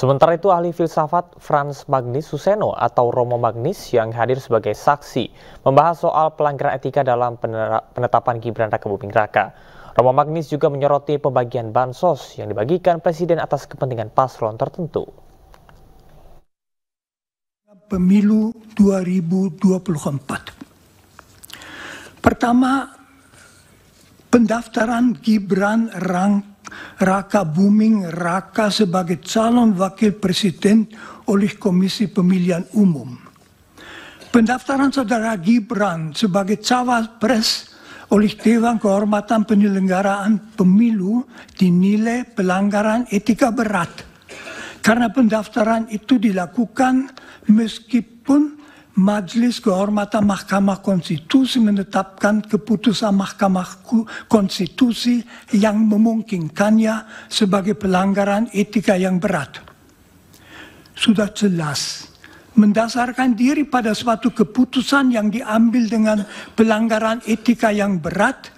Sementara itu ahli filsafat Franz Magnis Suseno atau Romo Magnis yang hadir sebagai saksi membahas soal pelanggaran etika dalam penetapan Gibran Raka Buming Raka. Romo Magnis juga menyoroti pembagian bansos yang dibagikan Presiden atas kepentingan paslon tertentu. Pemilu 2024. Pertama, pendaftaran Gibran Rang Raka Buming Raka sebagai calon wakil presiden oleh Komisi Pemilihan Umum. Pendaftaran saudara Gibran sebagai cawapres oleh Dewan Kehormatan Penyelenggaraan Pemilu dinilai pelanggaran etika berat. Karena pendaftaran itu dilakukan meskipun Majelis Kehormatan Mahkamah Konstitusi menetapkan keputusan Mahkamah Konstitusi yang memungkinkannya sebagai pelanggaran etika yang berat. Sudah jelas, mendasarkan diri pada suatu keputusan yang diambil dengan pelanggaran etika yang berat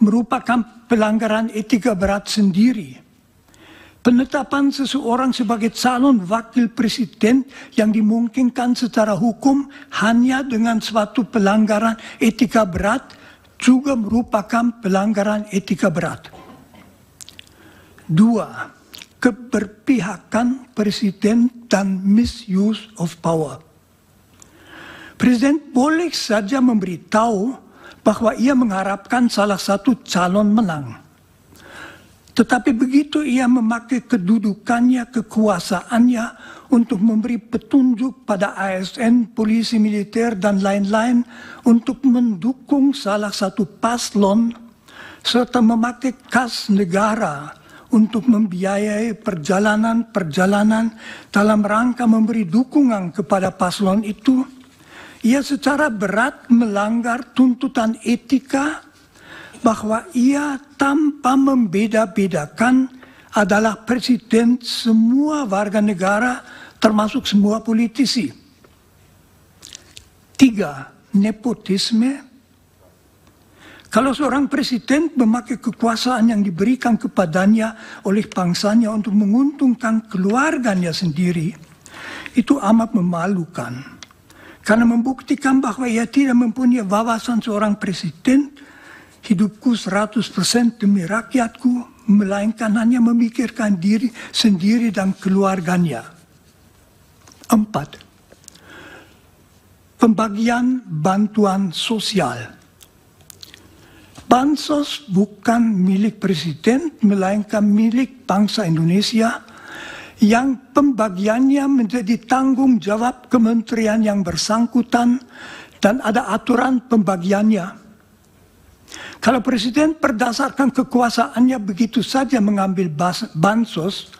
merupakan pelanggaran etika berat sendiri Penetapan seseorang sebagai calon wakil presiden yang dimungkinkan secara hukum hanya dengan suatu pelanggaran etika berat juga merupakan pelanggaran etika berat. Dua, keberpihakan presiden dan misuse of power. Presiden boleh saja memberitahu bahwa ia mengharapkan salah satu calon menang tetapi begitu ia memakai kedudukannya, kekuasaannya untuk memberi petunjuk pada ASN, polisi militer, dan lain-lain untuk mendukung salah satu paslon serta memakai kas negara untuk membiayai perjalanan-perjalanan dalam rangka memberi dukungan kepada paslon itu, ia secara berat melanggar tuntutan etika bahwa ia tanpa membeda-bedakan adalah presiden semua warga negara termasuk semua politisi. Tiga, nepotisme. Kalau seorang presiden memakai kekuasaan yang diberikan kepadanya oleh bangsanya untuk menguntungkan keluarganya sendiri, itu amat memalukan. Karena membuktikan bahwa ia tidak mempunyai wawasan seorang presiden hidupku 100% demi rakyatku, melainkan hanya memikirkan diri sendiri dan keluarganya. Empat, pembagian bantuan sosial. Bansos bukan milik presiden, melainkan milik bangsa Indonesia yang pembagiannya menjadi tanggung jawab kementerian yang bersangkutan dan ada aturan pembagiannya kalau presiden berdasarkan kekuasaannya begitu saja mengambil bansos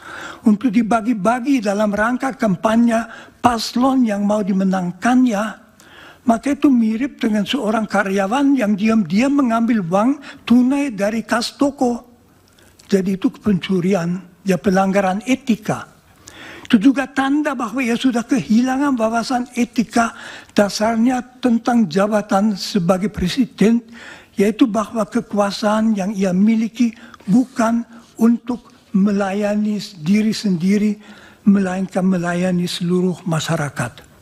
untuk dibagi-bagi dalam rangka kampanye paslon yang mau dimenangkannya, maka itu mirip dengan seorang karyawan yang diam-diam mengambil uang tunai dari kas toko. Jadi itu pencurian, ya pelanggaran etika. Itu juga tanda bahwa ia sudah kehilangan wawasan etika dasarnya tentang jabatan sebagai presiden, yaitu bahwa kekuasaan yang ia miliki bukan untuk melayani diri sendiri, melainkan melayani seluruh masyarakat.